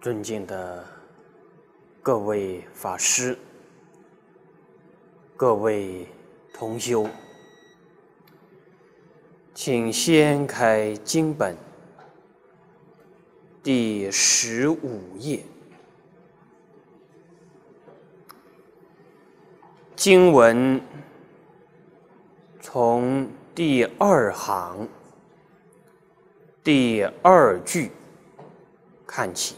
尊敬的各位法师、各位同修，请掀开经本第十五页，经文从第二行第二句看起。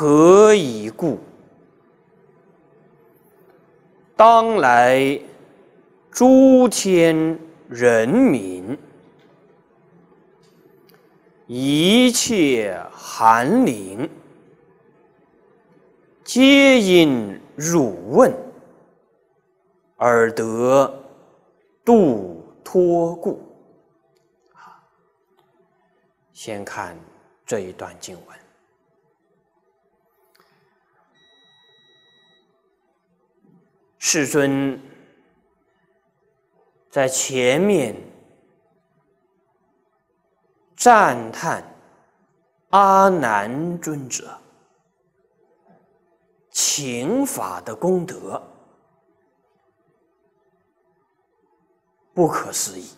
何以故？当来诸天人民一切寒灵，皆因汝问而得度脱故。先看这一段经文。世尊在前面赞叹阿难尊者勤法的功德，不可思议，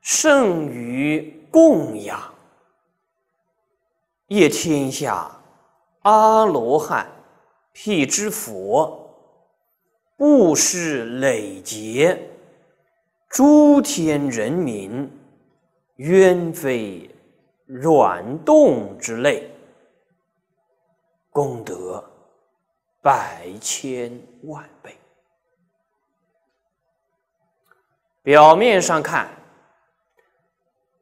胜于供养夜天下。阿罗汉、辟支佛、布施累劫、诸天人民、冤飞软动之类，功德百千万倍。表面上看，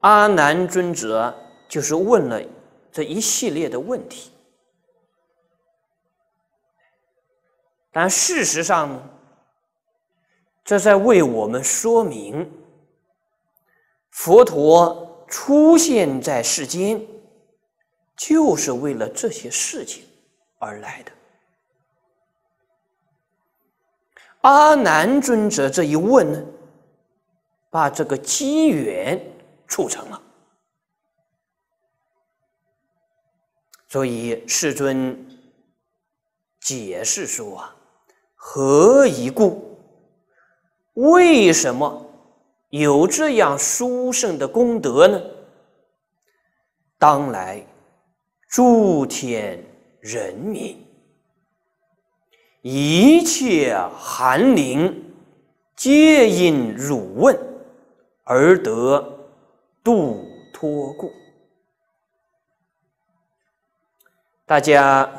阿难尊者就是问了这一系列的问题。但事实上，这在为我们说明，佛陀出现在世间，就是为了这些事情而来的。阿难尊者这一问呢，把这个机缘促成了，所以世尊解释说啊。何以故？为什么有这样殊胜的功德呢？当来诸天人民一切寒灵，皆因汝问而得度脱故。大家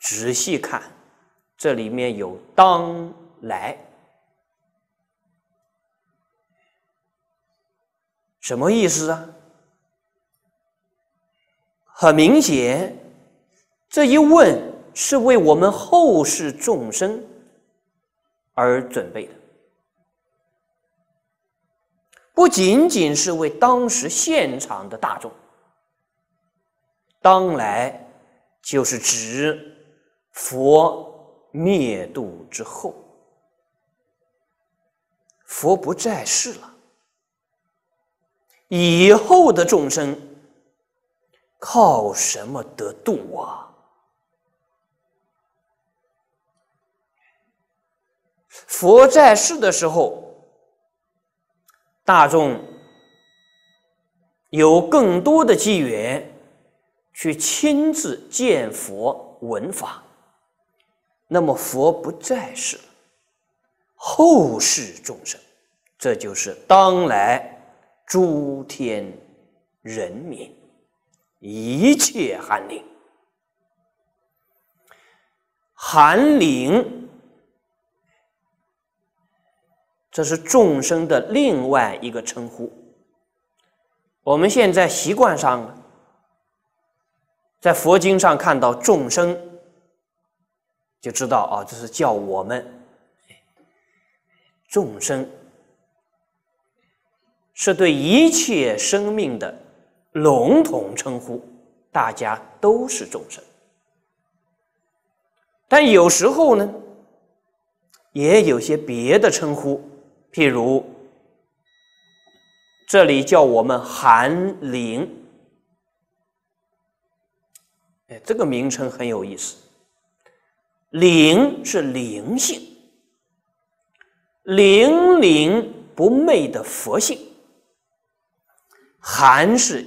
仔细看。这里面有当来，什么意思啊？很明显，这一问是为我们后世众生而准备的，不仅仅是为当时现场的大众。当来就是指佛。灭度之后，佛不在世了，以后的众生靠什么得度啊？佛在世的时候，大众有更多的机缘去亲自见佛、闻法。那么，佛不再是后世众生，这就是当来诸天人民一切寒灵，寒灵，这是众生的另外一个称呼。我们现在习惯上在佛经上看到众生。就知道啊，这是叫我们众生，是对一切生命的笼统称呼，大家都是众生。但有时候呢，也有些别的称呼，譬如这里叫我们寒灵，哎，这个名称很有意思。灵是灵性，灵灵不昧的佛性；寒是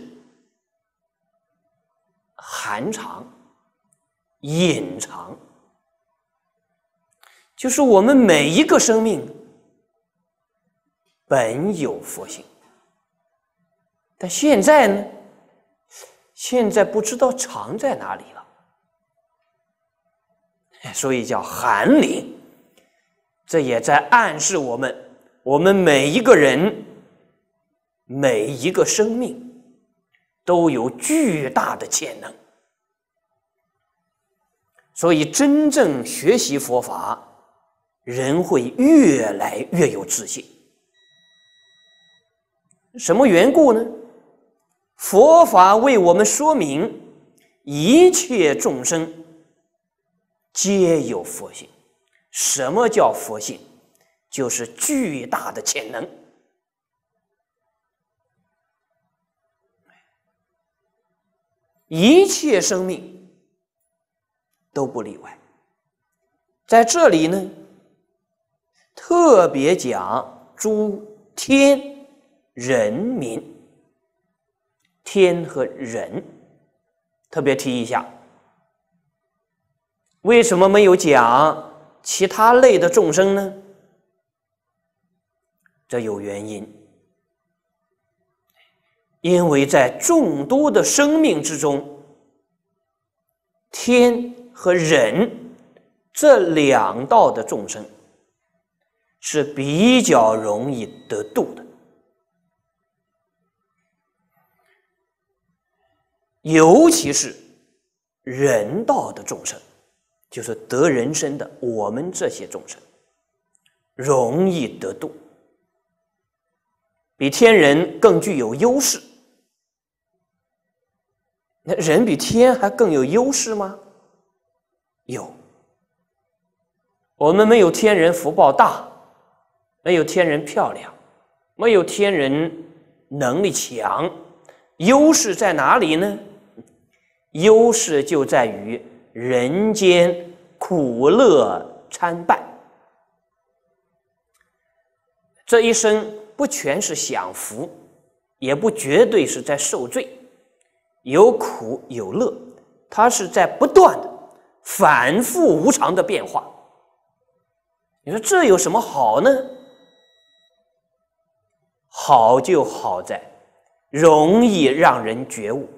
寒藏、隐藏，就是我们每一个生命本有佛性，但现在呢？现在不知道藏在哪里了。所以叫寒林，这也在暗示我们：我们每一个人、每一个生命都有巨大的潜能。所以，真正学习佛法，人会越来越有自信。什么缘故呢？佛法为我们说明一切众生。皆有佛性。什么叫佛性？就是巨大的潜能。一切生命都不例外。在这里呢，特别讲诸天人民，天和人，特别提一下。为什么没有讲其他类的众生呢？这有原因，因为在众多的生命之中，天和人这两道的众生是比较容易得度的，尤其是人道的众生。就是得人生的我们这些众生，容易得度，比天人更具有优势。那人比天还更有优势吗？有，我们没有天人福报大，没有天人漂亮，没有天人能力强，优势在哪里呢？优势就在于。人间苦乐参半，这一生不全是享福，也不绝对是在受罪，有苦有乐，它是在不断的反复无常的变化。你说这有什么好呢？好就好在容易让人觉悟。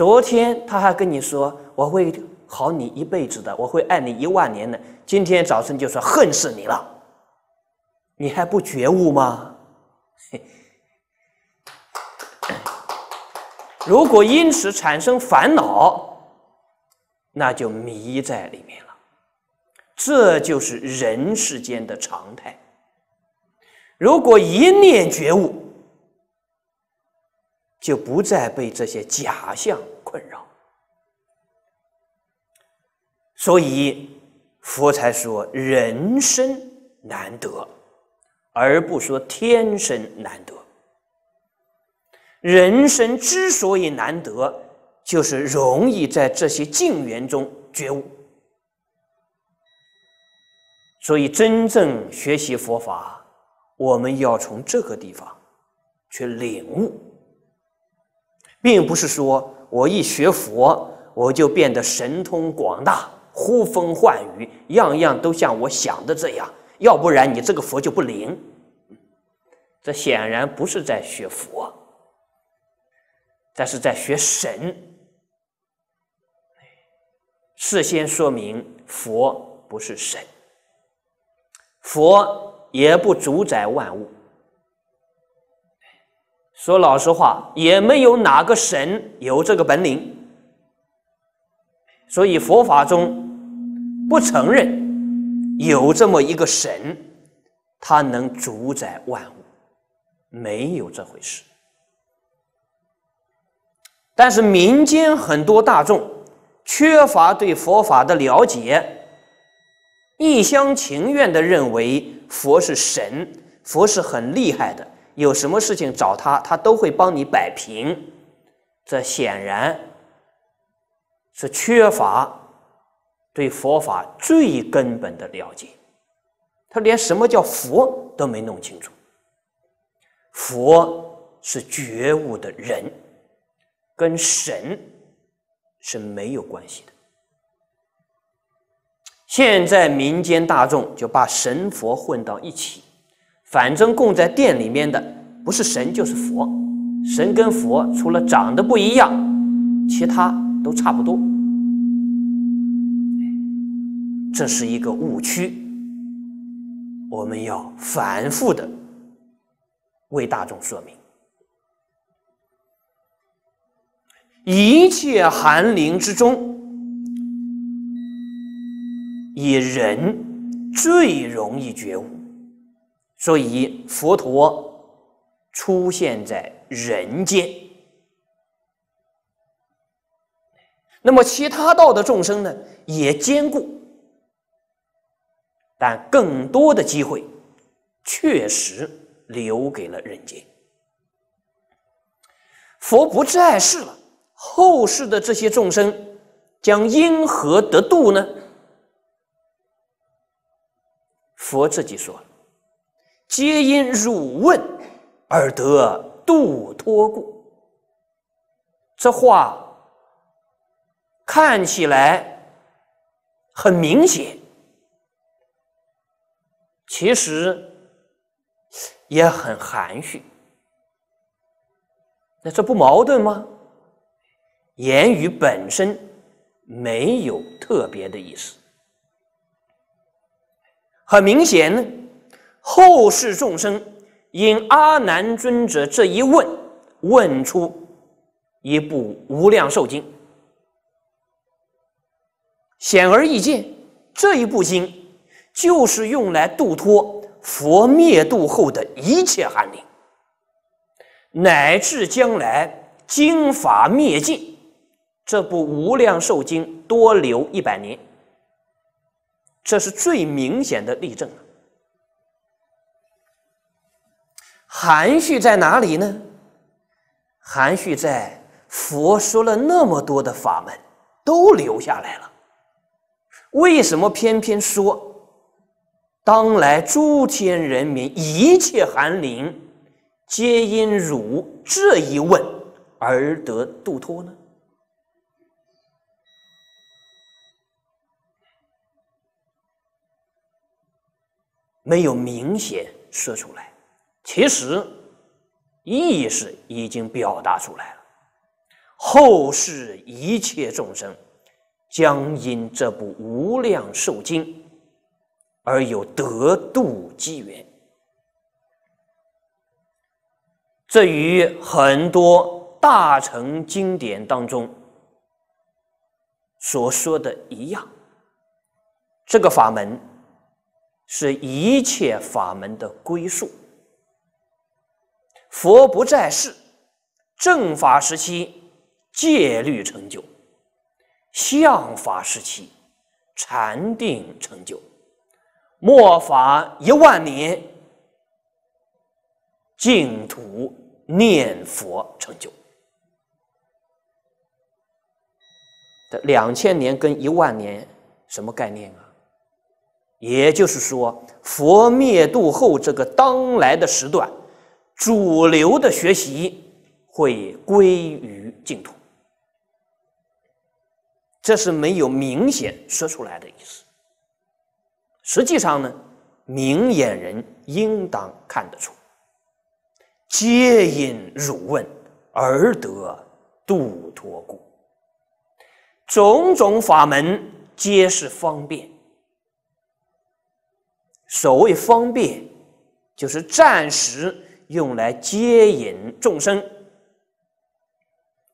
昨天他还跟你说我会好你一辈子的，我会爱你一万年的。今天早晨就说恨死你了，你还不觉悟吗？如果因此产生烦恼，那就迷在里面了。这就是人世间的常态。如果一念觉悟，就不再被这些假象。困扰，所以佛才说人生难得，而不说天生难得。人生之所以难得，就是容易在这些境缘中觉悟。所以，真正学习佛法，我们要从这个地方去领悟，并不是说。我一学佛，我就变得神通广大，呼风唤雨，样样都像我想的这样。要不然你这个佛就不灵。这显然不是在学佛，但是在学神。事先说明，佛不是神，佛也不主宰万物。说老实话，也没有哪个神有这个本领，所以佛法中不承认有这么一个神，他能主宰万物，没有这回事。但是民间很多大众缺乏对佛法的了解，一厢情愿的认为佛是神，佛是很厉害的。有什么事情找他，他都会帮你摆平。这显然是缺乏对佛法最根本的了解。他连什么叫佛都没弄清楚。佛是觉悟的人，跟神是没有关系的。现在民间大众就把神佛混到一起。反正供在殿里面的不是神就是佛，神跟佛除了长得不一样，其他都差不多。这是一个误区，我们要反复的为大众说明。一切寒灵之中，以人最容易觉悟。所以佛陀出现在人间，那么其他道的众生呢，也兼顾，但更多的机会确实留给了人间。佛不在世了，后世的这些众生将因何得度呢？佛自己说了。皆因汝问而得度脱故，这话看起来很明显，其实也很含蓄。那这不矛盾吗？言语本身没有特别的意思，很明显呢。后世众生因阿难尊者这一问，问出一部《无量寿经》，显而易见，这一部经就是用来度脱佛灭度后的一切寒林，乃至将来经法灭尽，这部《无量寿经》多留一百年，这是最明显的例证了。含蓄在哪里呢？含蓄在佛说了那么多的法门，都留下来了。为什么偏偏说当来诸天人民一切寒灵，皆因汝这一问而得度脱呢？没有明显说出来。其实，意识已经表达出来了。后世一切众生将因这部《无量寿经》而有得度机缘，这与很多大乘经典当中所说的一样。这个法门是一切法门的归宿。佛不在世，正法时期戒律成就；相法时期禅定成就；末法一万年净土念佛成就。这两千年跟一万年什么概念啊？也就是说，佛灭度后这个当来的时段。主流的学习会归于净土，这是没有明显说出来的意思。实际上呢，明眼人应当看得出。皆因汝问而得度脱故，种种法门皆是方便。所谓方便，就是暂时。用来接引众生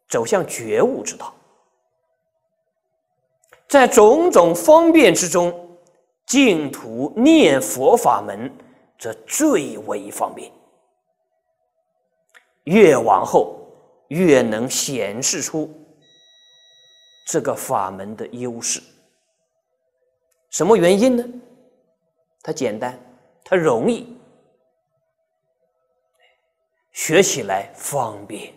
走向觉悟之道，在种种方便之中，净土念佛法门则最为方便。越往后，越能显示出这个法门的优势。什么原因呢？它简单，它容易。学起来方便，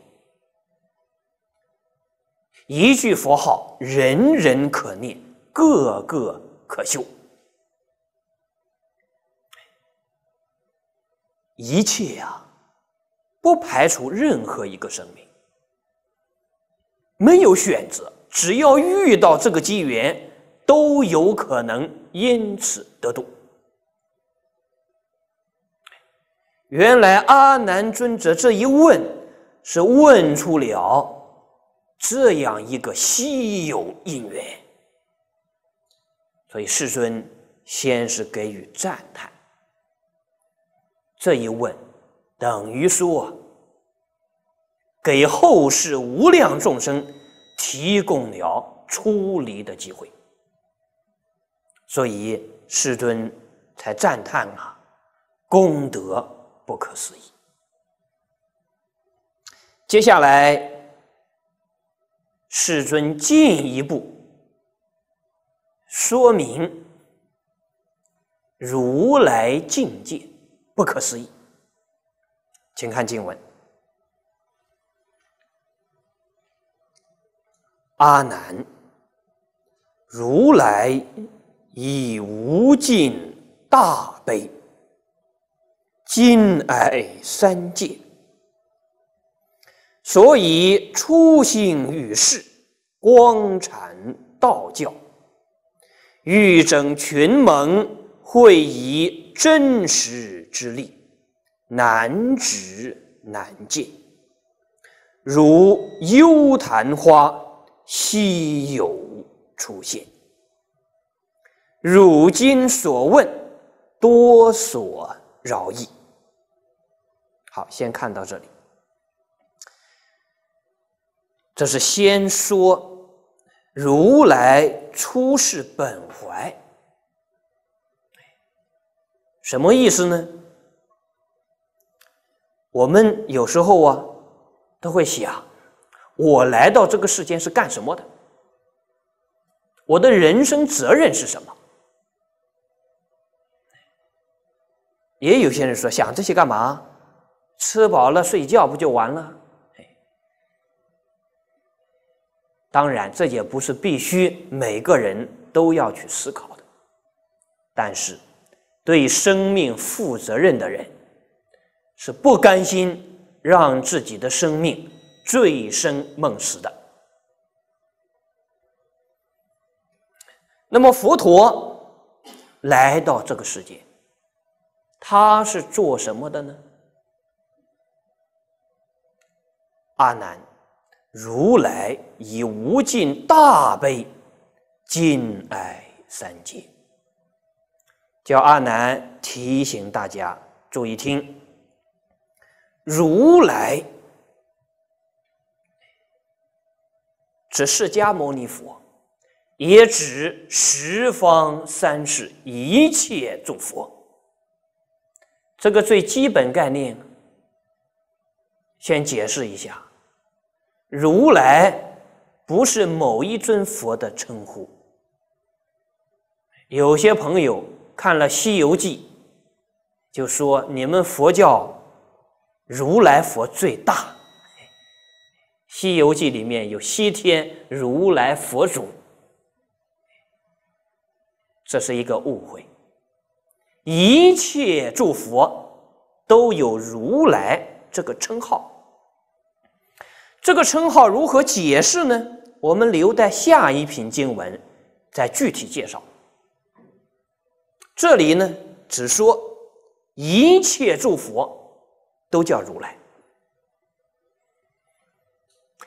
一句佛号，人人可念，个个可修，一切呀，不排除任何一个生命，没有选择，只要遇到这个机缘，都有可能因此得度。原来阿难尊者这一问，是问出了这样一个稀有因缘，所以世尊先是给予赞叹。这一问，等于说给后世无量众生提供了出离的机会，所以世尊才赞叹啊功德。不可思议。接下来，世尊进一步说明如来境界不可思议，请看经文：阿难，如来以无尽大悲。今哀三界，所以初心于世，光阐道教，欲整群盟，会以真实之力，难止难见，如幽昙花，稀有出现。汝今所问，多所饶益。好，先看到这里。这是先说如来出世本怀，什么意思呢？我们有时候啊，都会想：我来到这个世间是干什么的？我的人生责任是什么？也有些人说：想这些干嘛？吃饱了睡觉不就完了？哎，当然，这也不是必须每个人都要去思考的。但是，对生命负责任的人，是不甘心让自己的生命醉生梦死的。那么，佛陀来到这个世界，他是做什么的呢？阿难，如来以无尽大悲，敬爱三界，叫阿难提醒大家注意听。如来，指释迦牟尼佛，也指十方三世一切诸佛。这个最基本概念，先解释一下。如来不是某一尊佛的称呼。有些朋友看了《西游记》，就说你们佛教如来佛最大，《西游记》里面有西天如来佛祖，这是一个误会。一切诸佛都有如来这个称号。这个称号如何解释呢？我们留待下一品经文再具体介绍。这里呢，只说一切诸佛都叫如来，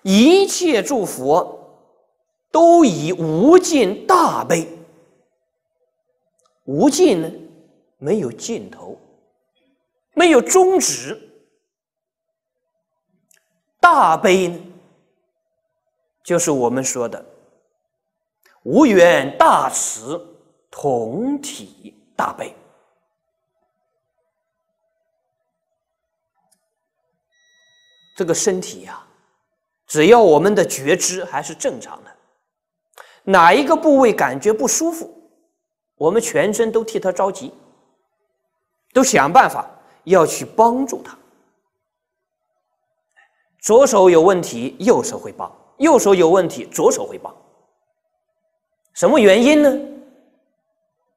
一切诸佛都以无尽大悲，无尽呢没有尽头，没有终止。大悲就是我们说的无缘大慈，同体大悲。这个身体呀，只要我们的觉知还是正常的，哪一个部位感觉不舒服，我们全身都替他着急，都想办法要去帮助他。左手有问题，右手会报；右手有问题，左手会报。什么原因呢？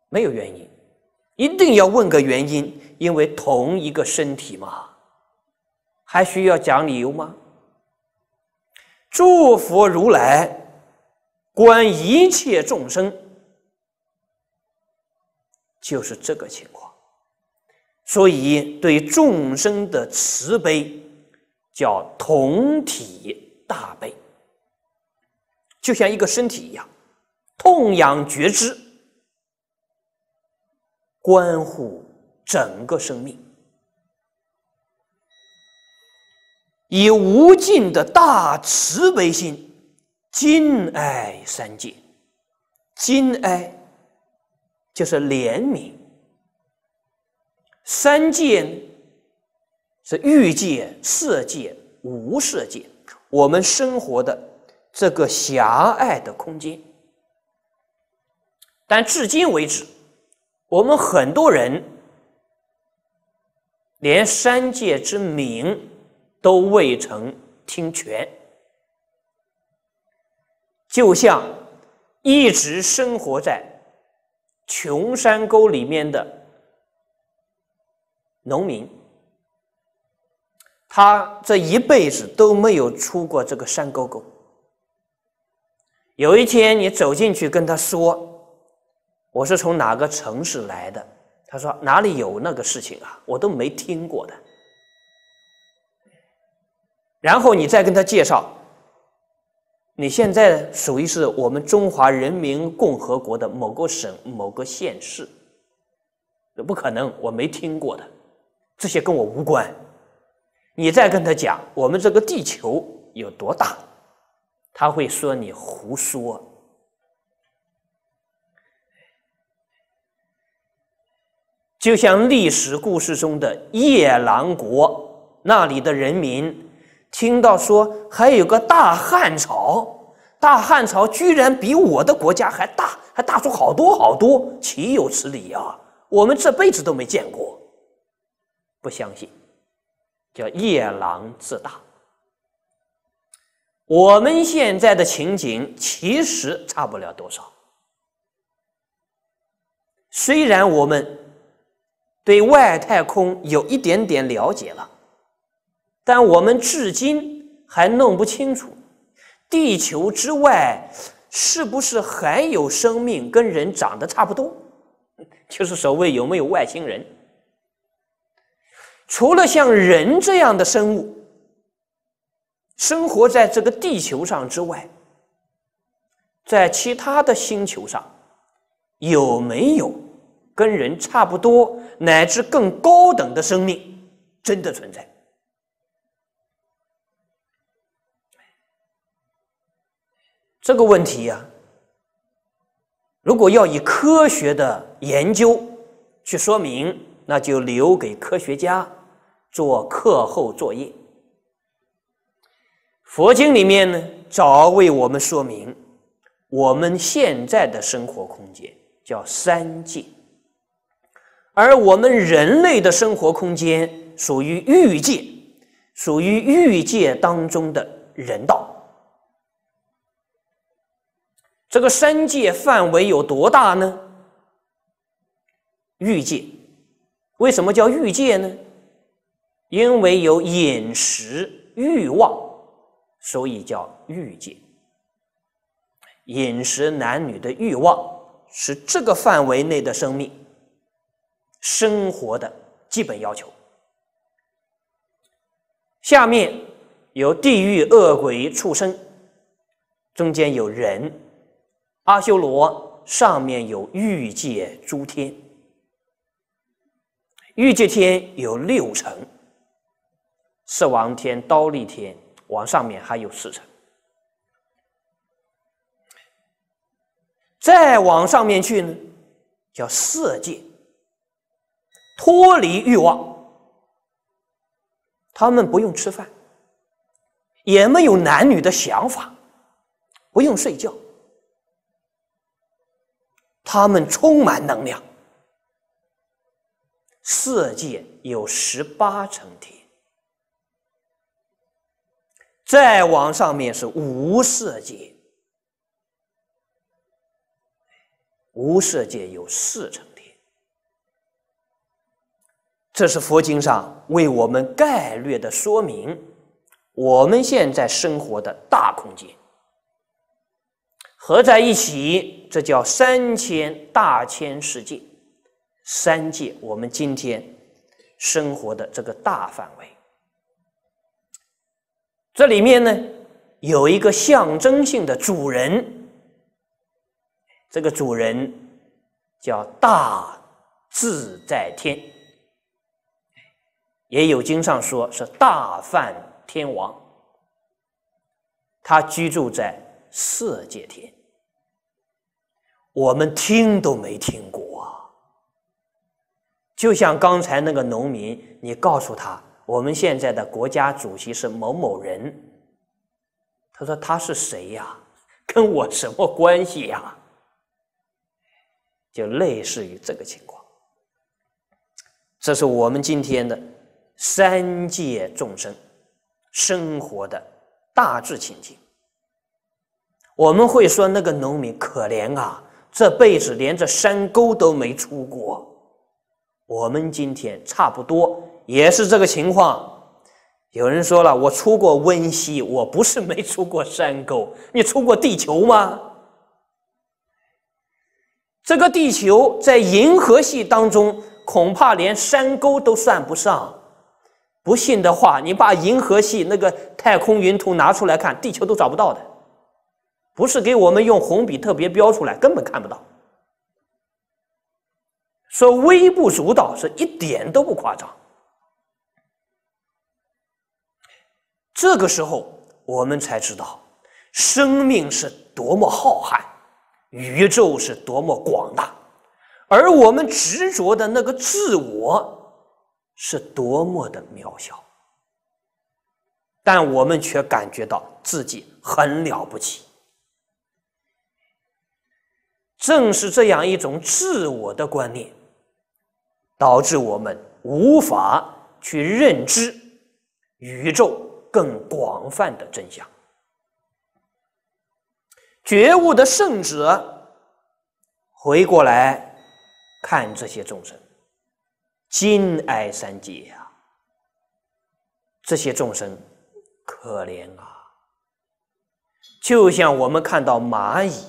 没有原因，一定要问个原因，因为同一个身体嘛，还需要讲理由吗？诸佛如来，观一切众生，就是这个情况。所以对众生的慈悲。叫同体大悲，就像一个身体一样，痛痒觉知，关乎整个生命，以无尽的大慈悲心，尽爱三界，尽爱就是怜悯三界。是欲界、色界、无色界，我们生活的这个狭隘的空间。但至今为止，我们很多人连三界之名都未曾听全，就像一直生活在穷山沟里面的农民。他这一辈子都没有出过这个山沟沟。有一天，你走进去跟他说：“我是从哪个城市来的？”他说：“哪里有那个事情啊？我都没听过的。”然后你再跟他介绍，你现在属于是我们中华人民共和国的某个省、某个县市，这不可能，我没听过的，这些跟我无关。你再跟他讲我们这个地球有多大，他会说你胡说。就像历史故事中的夜郎国，那里的人民听到说还有个大汉朝，大汉朝居然比我的国家还大，还大出好多好多，岂有此理啊！我们这辈子都没见过，不相信。叫夜郎自大，我们现在的情景其实差不了多少。虽然我们对外太空有一点点了解了，但我们至今还弄不清楚，地球之外是不是还有生命，跟人长得差不多，就是所谓有没有外星人。除了像人这样的生物生活在这个地球上之外，在其他的星球上有没有跟人差不多乃至更高等的生命，真的存在？这个问题呀，如果要以科学的研究去说明，那就留给科学家。做课后作业。佛经里面呢，早为我们说明，我们现在的生活空间叫三界，而我们人类的生活空间属于欲界，属于欲界当中的人道。这个三界范围有多大呢？欲界，为什么叫欲界呢？因为有饮食欲望，所以叫欲界。饮食男女的欲望是这个范围内的生命生活的基本要求。下面有地狱、恶鬼、畜生，中间有人、阿修罗，上面有欲界诸天。欲界天有六层。色王天、刀立天，往上面还有四层。再往上面去呢，叫色界，脱离欲望。他们不用吃饭，也没有男女的想法，不用睡觉，他们充满能量。色界有十八层天。再往上面是无色界，无色界有四层天，这是佛经上为我们概略的说明。我们现在生活的大空间合在一起，这叫三千大千世界，三界我们今天生活的这个大范围。这里面呢，有一个象征性的主人，这个主人叫大自在天，也有经上说是大梵天王，他居住在色界天，我们听都没听过，就像刚才那个农民，你告诉他。我们现在的国家主席是某某人，他说他是谁呀？跟我什么关系呀？就类似于这个情况。这是我们今天的三界众生生活的大致情景。我们会说那个农民可怜啊，这辈子连这山沟都没出过。我们今天差不多。也是这个情况，有人说了，我出过温溪，我不是没出过山沟。你出过地球吗？这个地球在银河系当中，恐怕连山沟都算不上。不信的话，你把银河系那个太空云图拿出来看，地球都找不到的。不是给我们用红笔特别标出来，根本看不到。说微不足道是一点都不夸张。这个时候，我们才知道生命是多么浩瀚，宇宙是多么广大，而我们执着的那个自我是多么的渺小。但我们却感觉到自己很了不起。正是这样一种自我的观念，导致我们无法去认知宇宙。更广泛的真相，觉悟的圣者回过来看这些众生，今哀三界呀，这些众生可怜啊，就像我们看到蚂蚁，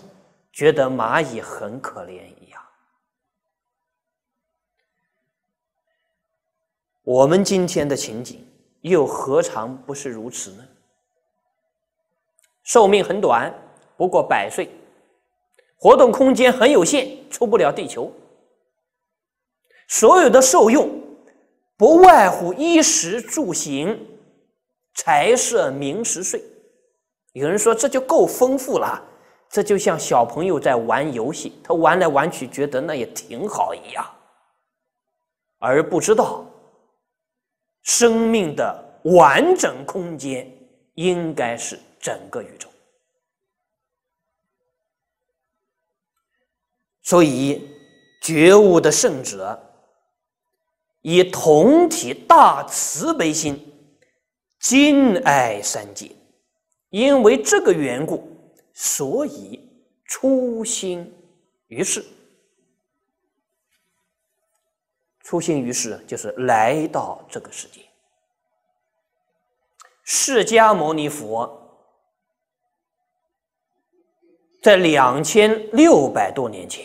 觉得蚂蚁很可怜一样，我们今天的情景。又何尝不是如此呢？寿命很短，不过百岁；活动空间很有限，出不了地球。所有的受用，不外乎衣食住行、财色名食睡。有人说这就够丰富了，这就像小朋友在玩游戏，他玩来玩去，觉得那也挺好一样，而不知道。生命的完整空间应该是整个宇宙，所以觉悟的圣者以同体大慈悲心敬爱三界，因为这个缘故，所以初心于世。出现于世就是来到这个世界，释迦牟尼佛在两千六百多年前，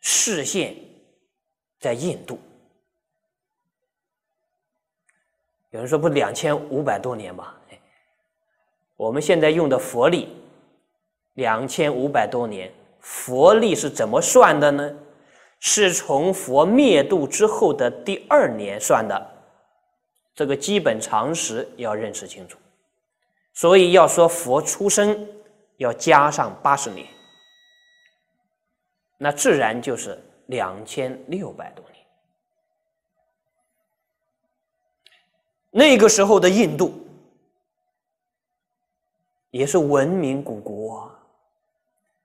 视线在印度。有人说不两千五百多年吧？哎，我们现在用的佛历两千五百多年，佛历是怎么算的呢？是从佛灭度之后的第二年算的，这个基本常识要认识清楚。所以要说佛出生，要加上八十年，那自然就是两千六百多年。那个时候的印度也是文明古国，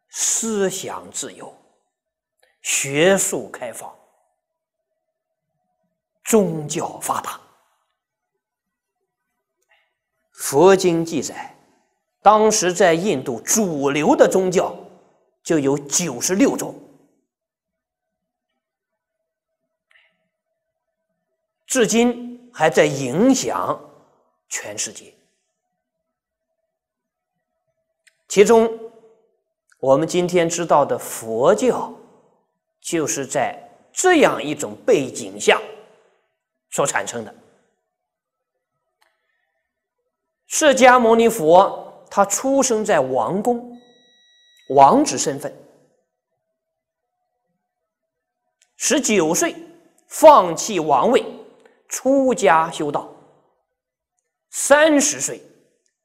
思想自由。学术开放，宗教发达。佛经记载，当时在印度主流的宗教就有九十六种，至今还在影响全世界。其中，我们今天知道的佛教。就是在这样一种背景下所产生的。释迦牟尼佛他出生在王宫，王子身份，十九岁放弃王位，出家修道，三十岁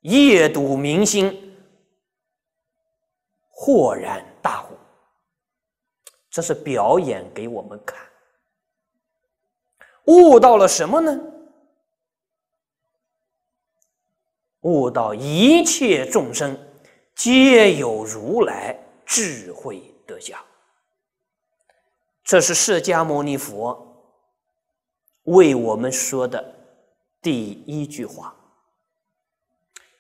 夜赌明星，豁然大悟。这是表演给我们看，悟到了什么呢？悟到一切众生皆有如来智慧德相。这是释迦牟尼佛为我们说的第一句话：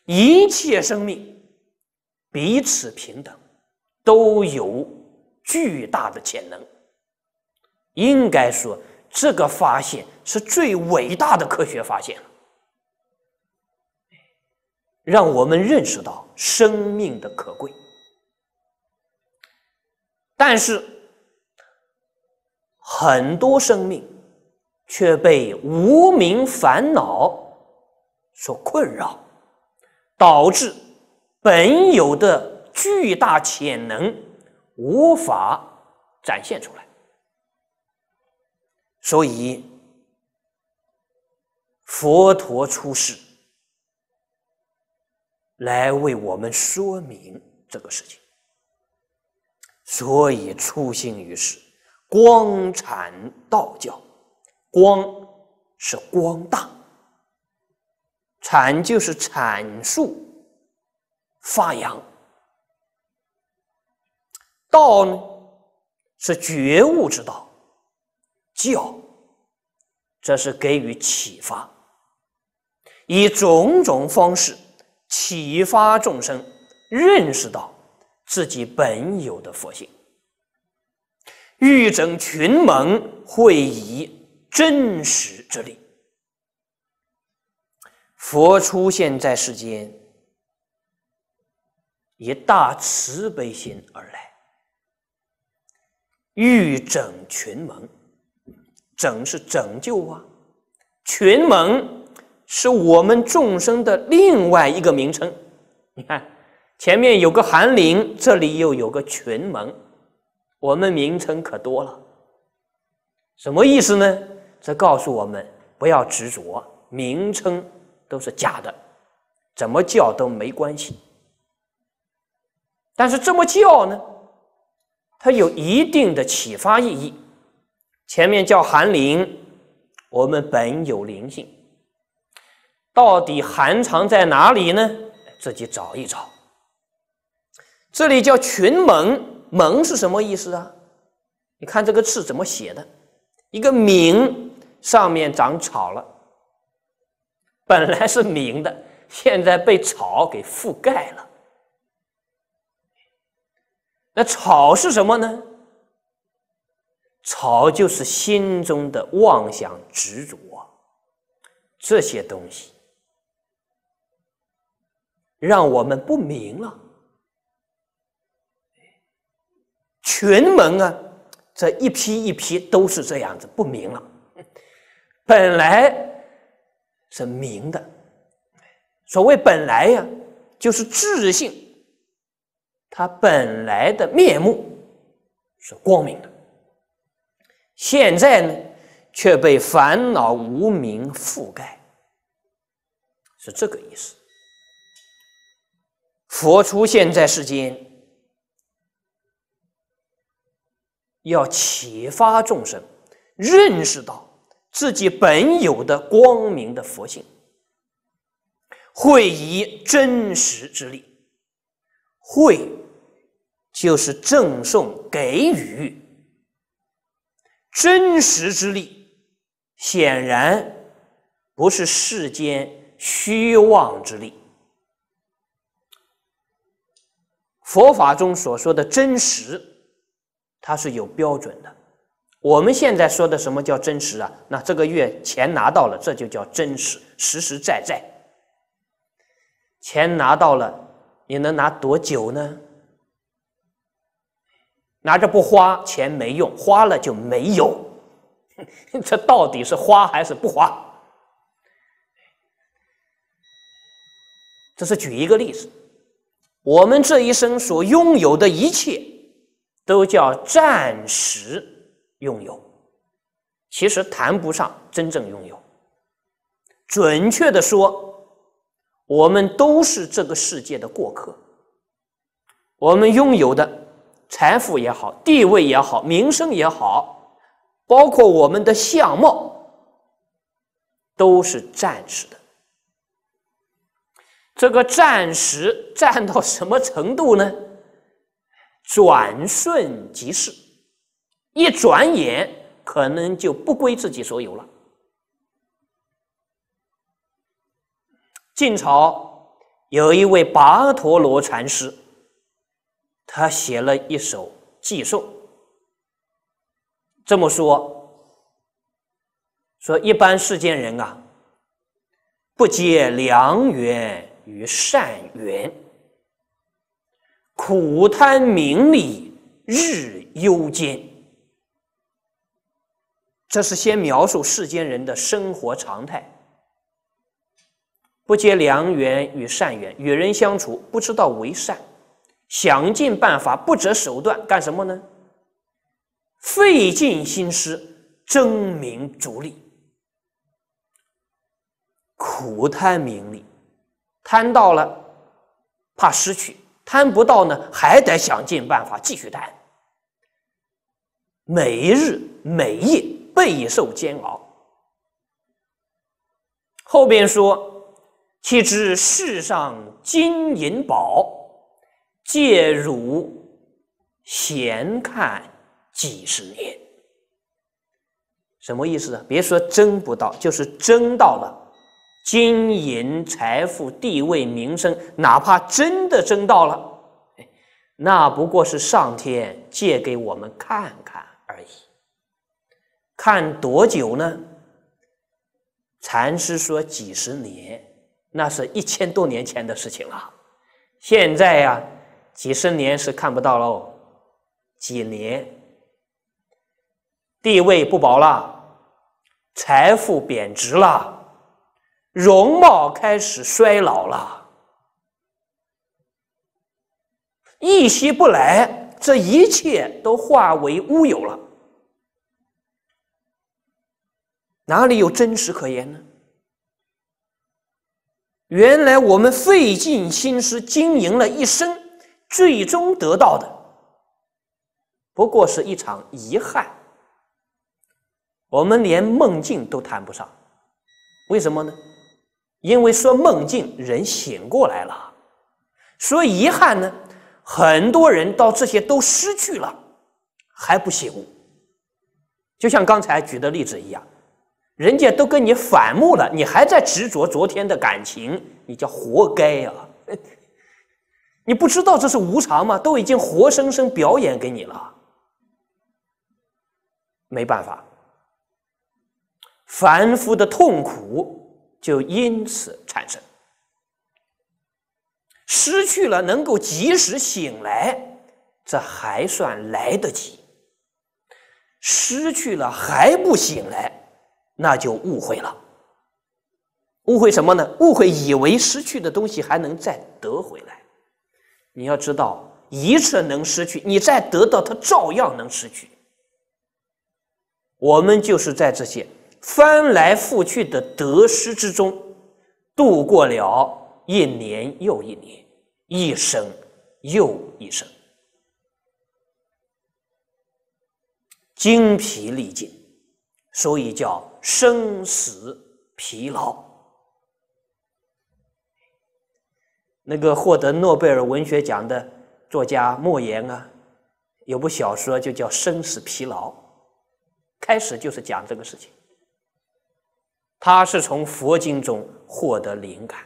一切生命彼此平等，都有。巨大的潜能，应该说，这个发现是最伟大的科学发现了，让我们认识到生命的可贵。但是，很多生命却被无名烦恼所困扰，导致本有的巨大潜能。无法展现出来，所以佛陀出世来为我们说明这个事情，所以出心于世，光产道教，光是光大，产就是阐述、发扬。道呢，是觉悟之道；教，这是给予启发，以种种方式启发众生，认识到自己本有的佛性。欲整群蒙，会以真实之力。佛出现在世间，以大慈悲心而来。欲拯群盟，拯是拯救啊，群盟是我们众生的另外一个名称。你看，前面有个寒林，这里又有个群盟，我们名称可多了。什么意思呢？这告诉我们不要执着名称，都是假的，怎么叫都没关系。但是这么叫呢？它有一定的启发意义。前面叫含灵，我们本有灵性，到底含藏在哪里呢？自己找一找。这里叫群蒙，蒙是什么意思啊？你看这个字怎么写的？一个明，上面长草了，本来是明的，现在被草给覆盖了。那草是什么呢？草就是心中的妄想执着，这些东西让我们不明了。群门啊，这一批一批都是这样子不明了。本来是明的，所谓本来呀，就是智性。他本来的面目是光明的，现在呢却被烦恼无明覆盖，是这个意思。佛出现在世间，要启发众生认识到自己本有的光明的佛性，会以真实之力，会。就是赠送给予真实之力，显然不是世间虚妄之力。佛法中所说的真实，它是有标准的。我们现在说的什么叫真实啊？那这个月钱拿到了，这就叫真实，实实在在。钱拿到了，你能拿多久呢？拿着不花钱没用，花了就没有。这到底是花还是不花？这是举一个例子。我们这一生所拥有的一切，都叫暂时拥有，其实谈不上真正拥有。准确的说，我们都是这个世界的过客。我们拥有的。财富也好，地位也好，名声也好，包括我们的相貌，都是暂时的。这个暂时，暂到什么程度呢？转瞬即逝，一转眼可能就不归自己所有了。晋朝有一位跋陀罗禅师。他写了一首《寄寿》，这么说：说一般世间人啊，不结良缘与善缘，苦贪名利日忧煎。这是先描述世间人的生活常态，不结良缘与善缘，与人相处不知道为善。想尽办法，不择手段，干什么呢？费尽心思，争名逐利，苦贪名利，贪到了怕失去，贪不到呢，还得想尽办法继续贪，每日每夜备受煎熬。后边说：岂知世上金银宝？借汝闲看几十年，什么意思呢？别说争不到，就是争到了，金银财富、地位、名声，哪怕真的争到了，哎，那不过是上天借给我们看看而已。看多久呢？禅师说几十年，那是一千多年前的事情了。现在呀。几十年是看不到喽，几年，地位不保了，财富贬值了，容貌开始衰老了，一息不来，这一切都化为乌有了，哪里有真实可言呢？原来我们费尽心思经营了一生。最终得到的，不过是一场遗憾。我们连梦境都谈不上，为什么呢？因为说梦境，人醒过来了；说遗憾呢，很多人到这些都失去了，还不醒悟。就像刚才举的例子一样，人家都跟你反目了，你还在执着昨天的感情，你叫活该呀！你不知道这是无常吗？都已经活生生表演给你了，没办法，凡夫的痛苦就因此产生。失去了能够及时醒来，这还算来得及；失去了还不醒来，那就误会了。误会什么呢？误会以为失去的东西还能再得回来。你要知道，一次能失去，你再得到，它照样能失去。我们就是在这些翻来覆去的得失之中，度过了一年又一年，一生又一生，精疲力尽，所以叫生死疲劳。那个获得诺贝尔文学奖的作家莫言啊，有部小说就叫《生死疲劳》，开始就是讲这个事情。他是从佛经中获得灵感。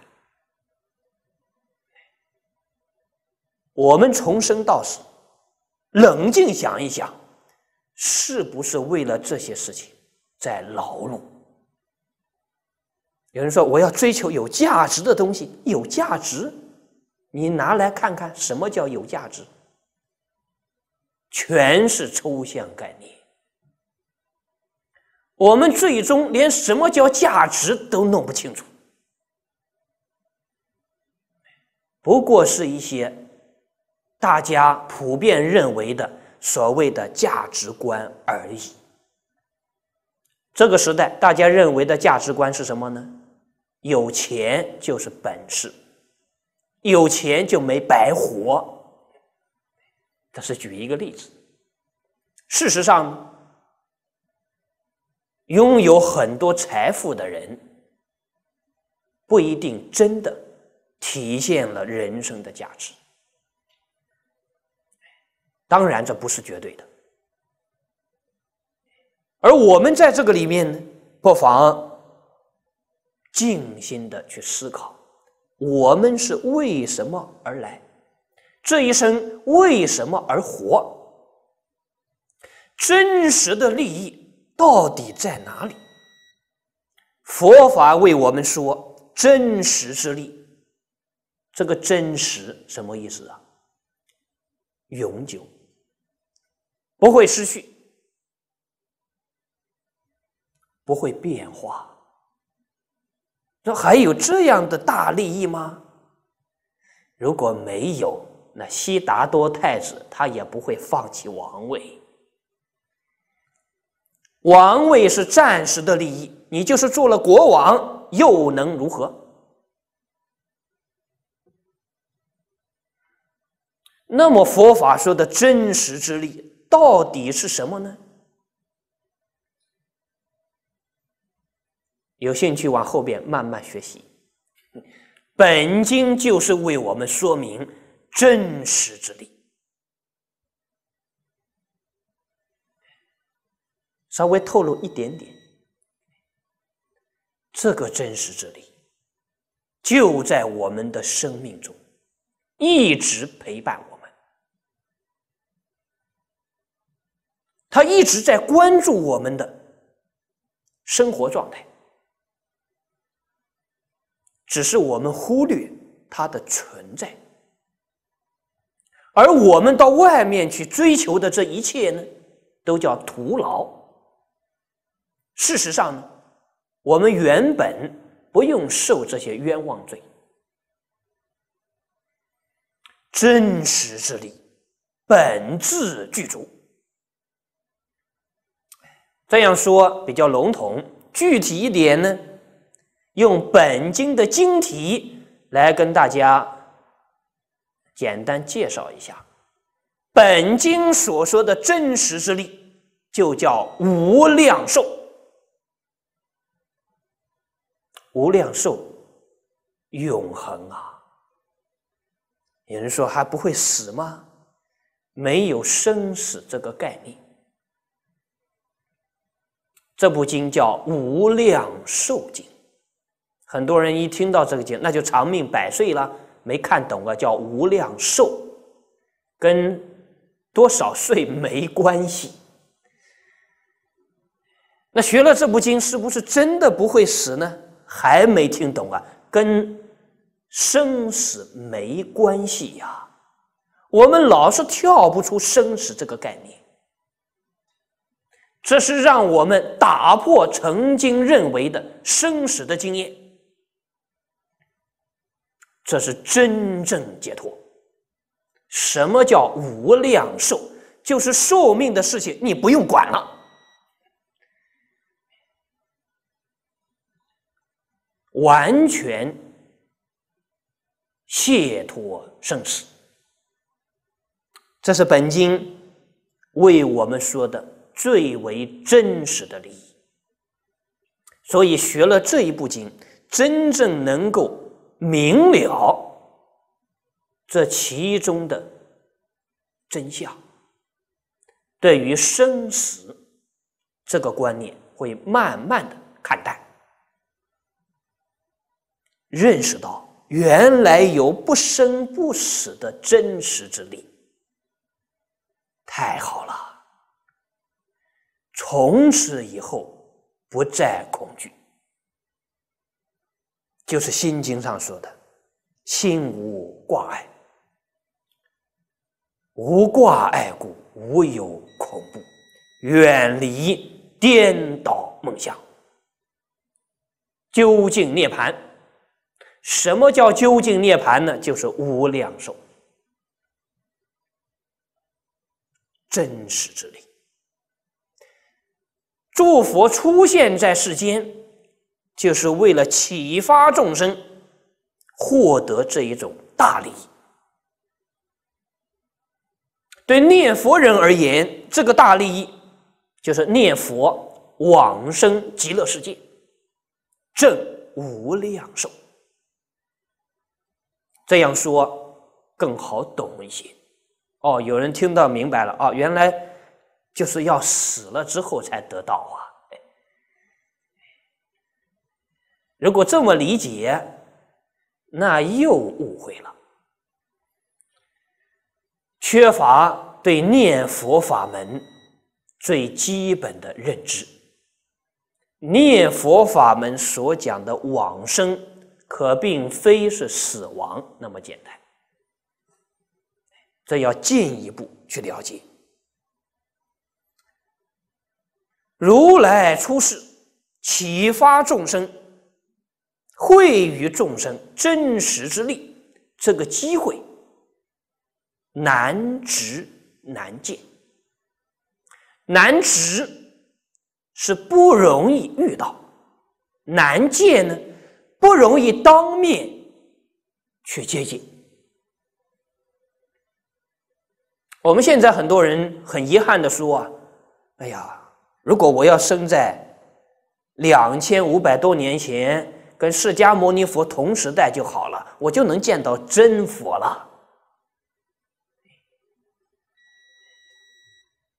我们从生到死，冷静想一想，是不是为了这些事情在劳碌？有人说我要追求有价值的东西，有价值？你拿来看看什么叫有价值，全是抽象概念。我们最终连什么叫价值都弄不清楚，不过是一些大家普遍认为的所谓的价值观而已。这个时代大家认为的价值观是什么呢？有钱就是本事。有钱就没白活，这是举一个例子。事实上，拥有很多财富的人不一定真的体现了人生的价值。当然，这不是绝对的。而我们在这个里面呢，不妨静心的去思考。我们是为什么而来？这一生为什么而活？真实的利益到底在哪里？佛法为我们说真实之利。这个真实什么意思啊？永久，不会失去，不会变化。那还有这样的大利益吗？如果没有，那悉达多太子他也不会放弃王位。王位是暂时的利益，你就是做了国王，又能如何？那么佛法说的真实之力到底是什么呢？有兴趣往后边慢慢学习，本经就是为我们说明真实之力，稍微透露一点点，这个真实之力就在我们的生命中，一直陪伴我们，他一直在关注我们的生活状态。只是我们忽略它的存在，而我们到外面去追求的这一切呢，都叫徒劳。事实上呢，我们原本不用受这些冤枉罪。真实之力，本自具足。这样说比较笼统，具体一点呢？用本经的经题来跟大家简单介绍一下，本经所说的真实之力，就叫无量寿，无量寿，永恒啊！有人说还不会死吗？没有生死这个概念，这部经叫《无量寿经》。很多人一听到这个经，那就长命百岁了，没看懂啊，叫无量寿，跟多少岁没关系。那学了这部经，是不是真的不会死呢？还没听懂啊，跟生死没关系呀。我们老是跳不出生死这个概念，这是让我们打破曾经认为的生死的经验。这是真正解脱。什么叫无量寿？就是寿命的事情，你不用管了，完全解脱生死。这是本经为我们说的最为真实的利益。所以学了这一部经，真正能够。明了这其中的真相，对于生死这个观念，会慢慢的看待，认识到原来有不生不死的真实之力。太好了，从此以后不再恐惧。就是《心经》上说的：“心无挂碍，无挂碍故，无有恐怖，远离颠倒梦想，究竟涅槃。”什么叫究竟涅槃呢？就是无量寿，真实之力。祝佛出现在世间。就是为了启发众生获得这一种大利益。对念佛人而言，这个大利益就是念佛往生极乐世界，正无量寿。这样说更好懂一些。哦，有人听到明白了啊，原来就是要死了之后才得到啊。如果这么理解，那又误会了。缺乏对念佛法门最基本的认知，念佛法门所讲的往生，可并非是死亡那么简单。这要进一步去了解。如来出世，启发众生。会于众生真实之力，这个机会难值难见，难值是不容易遇到，难见呢不容易当面去接近。我们现在很多人很遗憾的说啊，哎呀，如果我要生在两千五百多年前。跟释迦牟尼佛同时代就好了，我就能见到真佛了。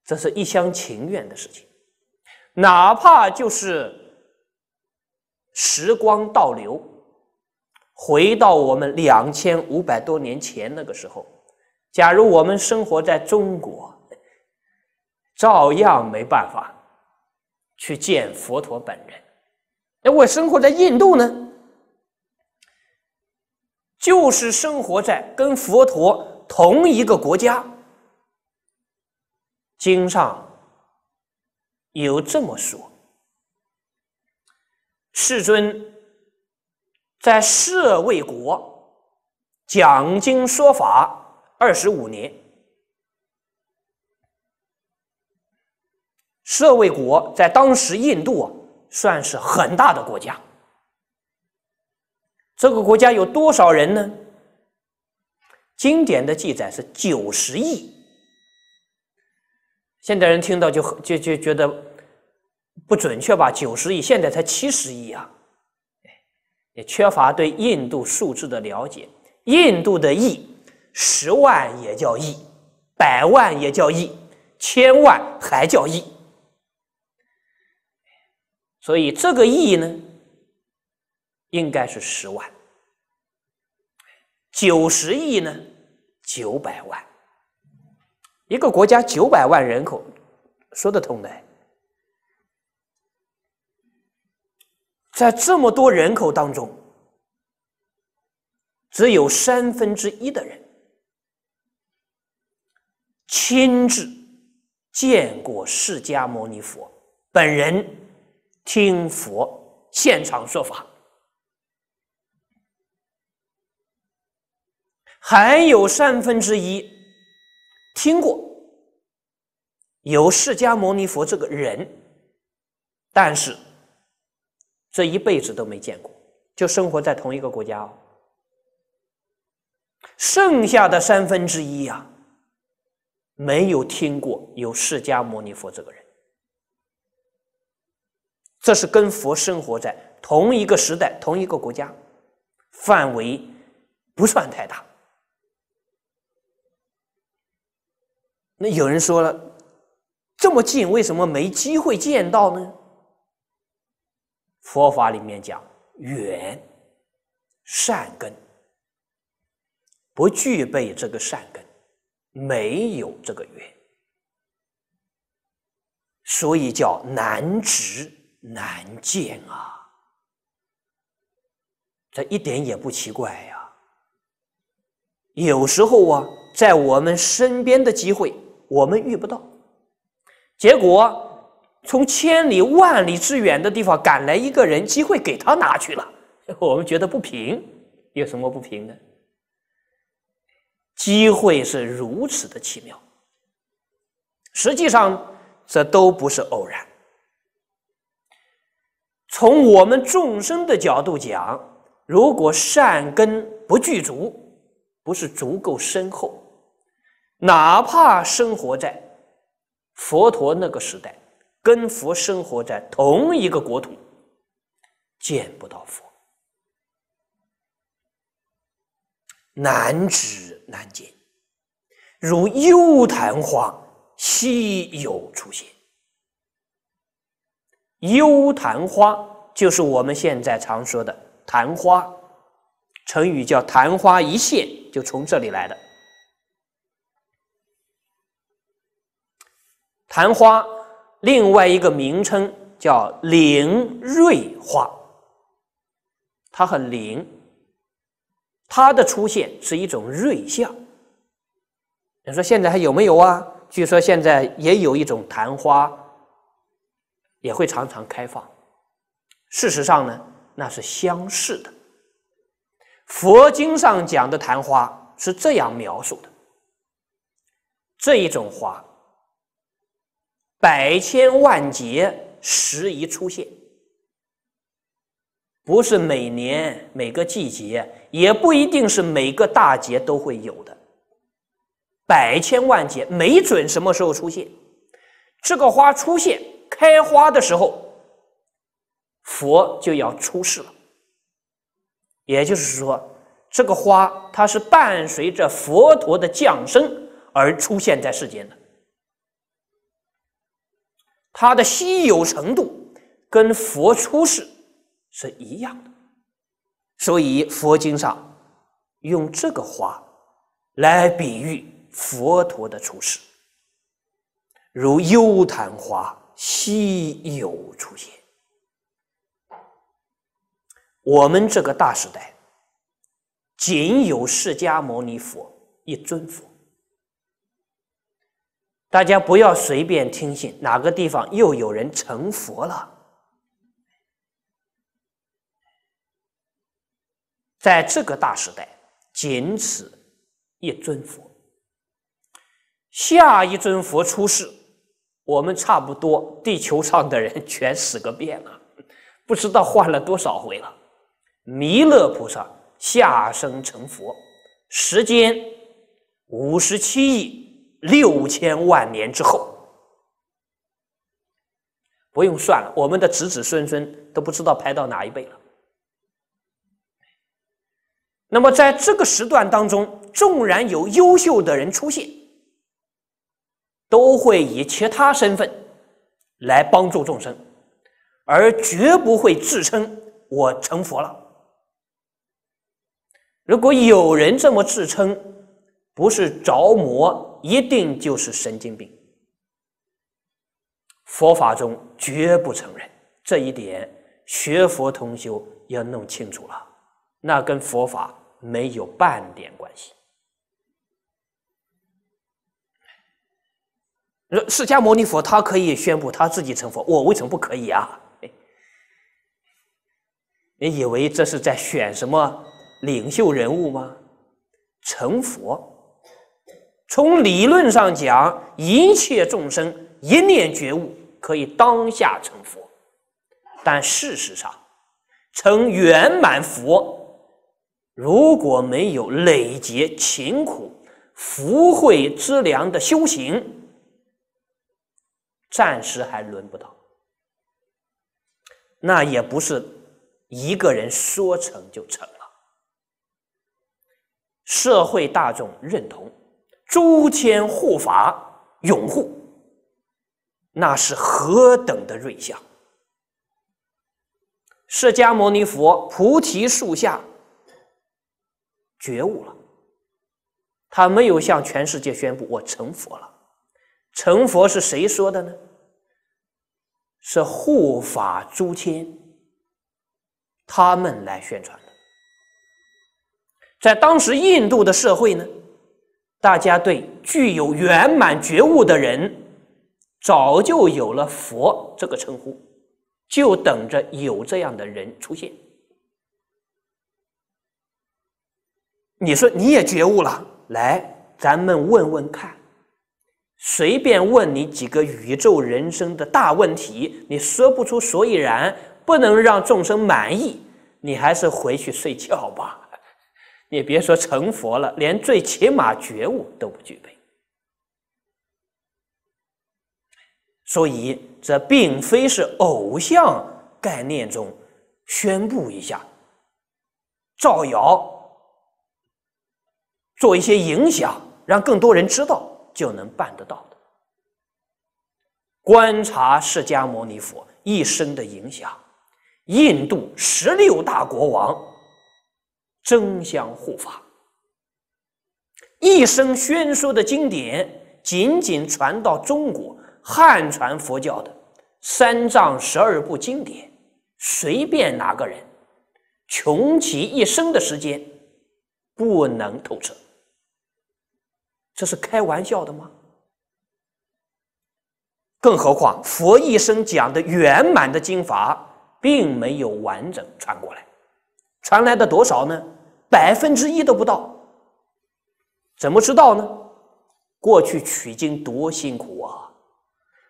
这是一厢情愿的事情，哪怕就是时光倒流，回到我们两千五百多年前那个时候，假如我们生活在中国，照样没办法去见佛陀本人。哎，我生活在印度呢，就是生活在跟佛陀同一个国家。经上有这么说：，世尊在舍卫国讲经说法二十五年。舍卫国在当时印度。啊，算是很大的国家。这个国家有多少人呢？经典的记载是九十亿。现代人听到就就就觉得不准确吧？九十亿现在才七十亿啊！也缺乏对印度数字的了解。印度的亿，十万也叫亿，百万也叫亿，千万还叫亿。所以这个亿呢，应该是十万，九十亿呢，九百万。一个国家九百万人口，说得通的。在这么多人口当中，只有三分之一的人亲自见过释迦牟尼佛本人。听佛现场说法，还有三分之一听过有释迦牟尼佛这个人，但是这一辈子都没见过，就生活在同一个国家哦。剩下的三分之一啊，没有听过有释迦牟尼佛这个人。这是跟佛生活在同一个时代、同一个国家，范围不算太大。那有人说了，这么近，为什么没机会见到呢？佛法里面讲缘，善根不具备这个善根，没有这个缘，所以叫难值。难见啊！这一点也不奇怪呀。有时候啊，在我们身边的机会我们遇不到，结果从千里万里之远的地方赶来一个人，机会给他拿去了，我们觉得不平，有什么不平的？机会是如此的奇妙，实际上这都不是偶然。从我们众生的角度讲，如果善根不具足，不是足够深厚，哪怕生活在佛陀那个时代，跟佛生活在同一个国土，见不到佛，难知难见，如幽昙花，稀有出现。幽昙花就是我们现在常说的昙花，成语叫“昙花一现”，就从这里来的。昙花另外一个名称叫“凌瑞花”，它很灵，它的出现是一种瑞象。你说现在还有没有啊？据说现在也有一种昙花。也会常常开放。事实上呢，那是相似的。佛经上讲的昙花是这样描述的：这一种花，百千万劫时一出现，不是每年每个季节，也不一定是每个大劫都会有的。百千万劫，没准什么时候出现，这个花出现。开花的时候，佛就要出世了。也就是说，这个花它是伴随着佛陀的降生而出现在世间的，它的稀有程度跟佛出世是一样的。所以佛经上用这个花来比喻佛陀的出世，如优昙花。稀有出现，我们这个大时代仅有释迦牟尼佛一尊佛，大家不要随便听信哪个地方又有人成佛了。在这个大时代，仅此一尊佛，下一尊佛出世。我们差不多，地球上的人全死个遍了，不知道换了多少回了。弥勒菩萨下生成佛，时间五十七亿六千万年之后，不用算了，我们的子子孙孙都不知道排到哪一辈了。那么在这个时段当中，纵然有优秀的人出现。都会以其他身份来帮助众生，而绝不会自称“我成佛了”。如果有人这么自称，不是着魔，一定就是神经病。佛法中绝不承认这一点，学佛同修要弄清楚了，那跟佛法没有半点关系。释迦牟尼佛，他可以宣布他自己成佛，我为什么不可以啊？你以为这是在选什么领袖人物吗？成佛，从理论上讲，一切众生一念觉悟可以当下成佛，但事实上，成圆满佛，如果没有累劫勤苦福慧之良的修行。暂时还轮不到，那也不是一个人说成就成了，社会大众认同，诸天护法拥护，那是何等的瑞相！释迦牟尼佛菩提树下觉悟了，他没有向全世界宣布我成佛了。成佛是谁说的呢？是护法诸天，他们来宣传的。在当时印度的社会呢，大家对具有圆满觉悟的人，早就有了“佛”这个称呼，就等着有这样的人出现。你说你也觉悟了，来，咱们问问看。随便问你几个宇宙人生的大问题，你说不出所以然，不能让众生满意，你还是回去睡觉吧。你别说成佛了，连最起码觉悟都不具备。所以，这并非是偶像概念中宣布一下、造谣、做一些影响，让更多人知道。就能办得到的。观察释迦牟尼佛一生的影响，印度十六大国王争相护法，一生宣说的经典，仅仅传到中国汉传佛教的三藏十二部经典，随便哪个人，穷其一生的时间，不能透彻。这是开玩笑的吗？更何况，佛一生讲的圆满的经法，并没有完整传过来，传来的多少呢？百分之一都不到，怎么知道呢？过去取经多辛苦啊，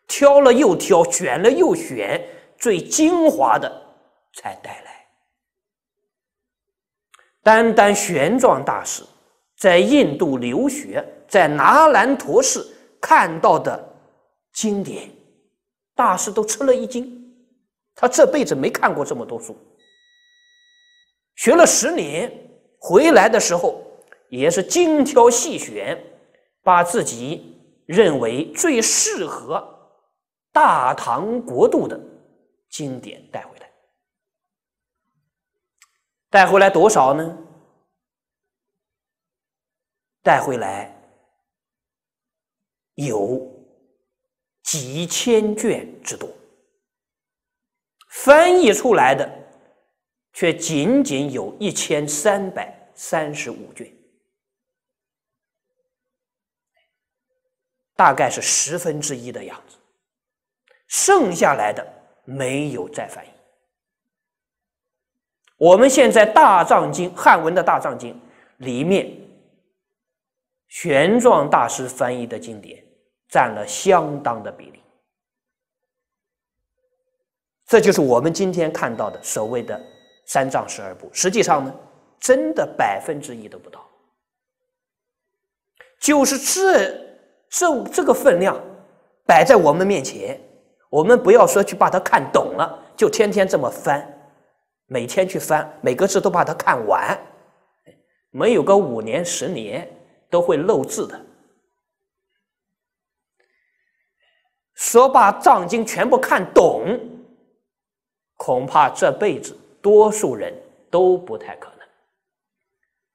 挑了又挑，选了又选，最精华的才带来。单单玄奘大师在印度留学。在拿兰陀寺看到的经典，大师都吃了一惊，他这辈子没看过这么多书，学了十年，回来的时候也是精挑细选，把自己认为最适合大唐国度的经典带回来，带回来多少呢？带回来。有几千卷之多，翻译出来的却仅仅有一千三百三十五卷，大概是十分之一的样子。剩下来的没有再翻译。我们现在大藏经汉文的大藏经里面，玄奘大师翻译的经典。占了相当的比例，这就是我们今天看到的所谓的三藏十二部。实际上呢，真的百分之一都不到。就是这这这个分量摆在我们面前，我们不要说去把它看懂了，就天天这么翻，每天去翻，每个字都把它看完，没有个五年十年都会漏字的。说把藏经全部看懂，恐怕这辈子多数人都不太可能。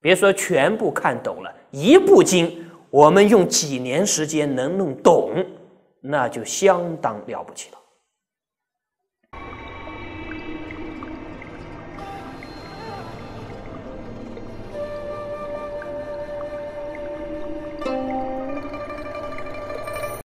别说全部看懂了，一部经，我们用几年时间能弄懂，那就相当了不起了。